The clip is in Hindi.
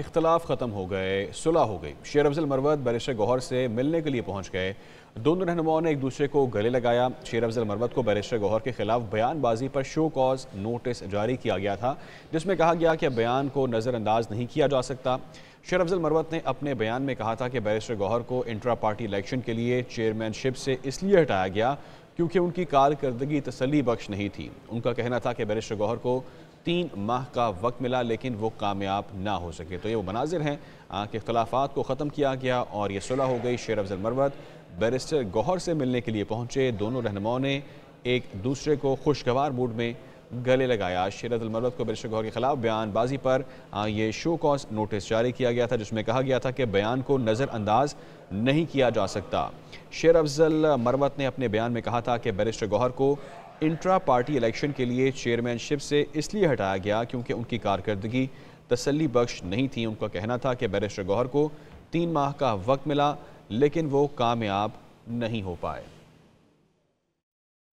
इख्तलाफ ख़त्म हो गए सुलह हो गई शेर अफजल मरवत बरिश गौहर से मिलने के लिए पहुंच गए दोनों रहनुमाओं ने एक दूसरे को गले लगाया शेर अफजल मरवत को बरिश गौहर के खिलाफ बयानबाजी पर शो कॉज नोटिस जारी किया गया था जिसमें कहा गया कि बयान को नज़रअंदाज नहीं किया जा सकता शेर अफजल मरवत ने अपने बयान में कहा था कि बैरिस्टर गौहर को इंट्रा पार्टी इलेक्शन के लिए चेयरमैनशिप से इसलिए हटाया गया क्योंकि उनकी कारकर्दगी तसली बख्श नहीं थी उनका कहना था कि बैरिस्टर गौहर को तीन माह का वक्त मिला लेकिन वो कामयाब ना हो सके तो ये वो मनाजिर हैं कि अख्तलाफात को ख़त्म किया गया और ये सुलह हो गई शेर अफजल मरवत बैरिस्टर गौहर से मिलने के लिए पहुँचे दोनों रहनुमाओं ने एक दूसरे को खुशगवार मूड में गले लगाया शेरत अलमरत को बिरश गौर के खिलाफ बयानबाजी पर ये शो कॉज नोटिस जारी किया गया था जिसमें कहा गया था कि बयान को नज़रअंदाज नहीं किया जा सकता शेर अफजल मरवत ने अपने बयान में कहा था कि बैरिस्टर गौहर को इंट्रा पार्टी इलेक्शन के लिए चेयरमैनशिप से इसलिए हटाया गया क्योंकि उनकी कारकर्दगी तसली बख्श नहीं थी उनका कहना था कि बैरिस्टर गौहर को तीन माह का वक्त मिला लेकिन वो कामयाब नहीं हो पाए